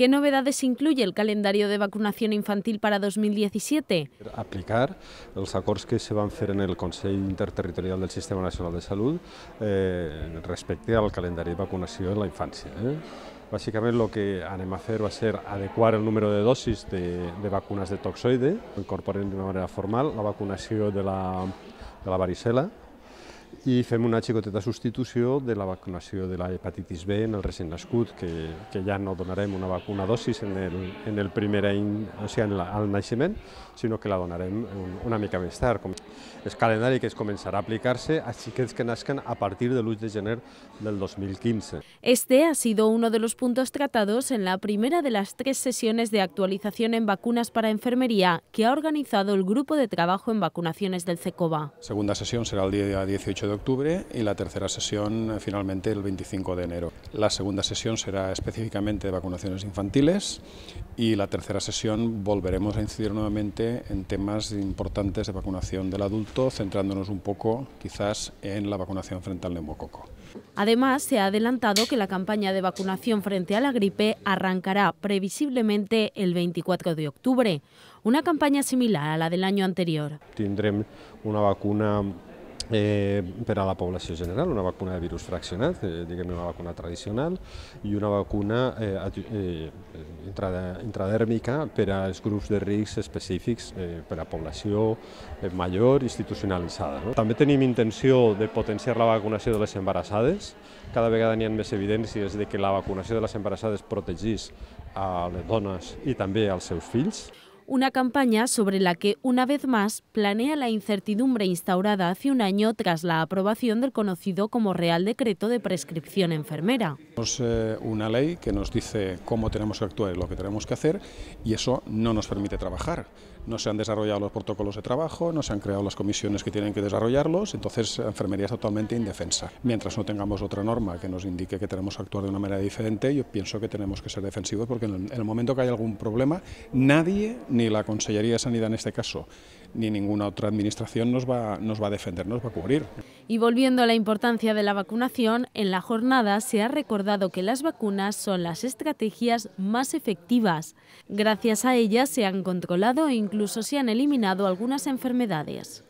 ¿Qué novedades incluye el calendario de vacunación infantil para 2017? Aplicar els acords que se van fer en el Consell Interterritorial del Sistema Nacional de Salut eh, respecte al calendari de vacunació en la infància. Eh? Bàsicament el que anem a fer va ser adequar el número de dosis de, de vacunes de toxoide, incorporant d'una manera formal la vacunació de la, de la varicela, ...y fem una xicoteta substitució de la vacunación de la hepatitis B en el recent nascut, que, que no donaremos una vacuna dosis en el, en el primer any, o sea, en el al naixement, sinó que la donaremos una mica més tard. Com que es començarà a aplicarse a xiquets que nazcan a partir de luz de gener del 2015. Este ha sido uno de los puntos tratados en la primera de las tres sesiones de actualización en vacunas para enfermería que ha organizado el Grupo de Trabajo en Vacunaciones del CECOBA. segunda sesión será el día 18 de de octubre y la tercera sesión eh, finalmente el 25 de enero. La segunda sesión será específicamente de vacunaciones infantiles y la tercera sesión volveremos a incidir nuevamente en temas importantes de vacunación del adulto, centrándonos un poco quizás en la vacunación frente al neumococo. Además, se ha adelantado que la campaña de vacunación frente a la gripe arrancará previsiblemente el 24 de octubre, una campaña similar a la del año anterior. Tendremos una vacuna eh, per a la població general, una vacuna de virus fraccionat, eh, diguem una vacuna tradicional, i una vacuna eh, eh, intrad intradèrmica per als grups de risc específics eh, per a població eh, major institucionalitzada. No? També tenim intenció de potenciar la vacunació de les embarassades. Cada vegada n'hi ha més evidències de que la vacunació de les embarassades protegís a les dones i també als seus fills. una campaña sobre la que, una vez más, planea la incertidumbre instaurada hace un año tras la aprobación del conocido como Real Decreto de Prescripción Enfermera. Tenemos eh, una ley que nos dice cómo tenemos que actuar y lo que tenemos que hacer, y eso no nos permite trabajar. No se han desarrollado los protocolos de trabajo, no se han creado las comisiones que tienen que desarrollarlos, entonces la enfermería es totalmente indefensa. Mientras no tengamos otra norma que nos indique que tenemos que actuar de una manera diferente, yo pienso que tenemos que ser defensivos porque en el momento que hay algún problema, nadie, ni la Consellería de Sanidad en este caso, ni ninguna otra administración nos va, nos va a defender, nos va a cubrir. Y volviendo a la importancia de la vacunación, en la jornada se ha recordado que las vacunas son las estrategias más efectivas. Gracias a ellas se han controlado e incluso se han eliminado algunas enfermedades.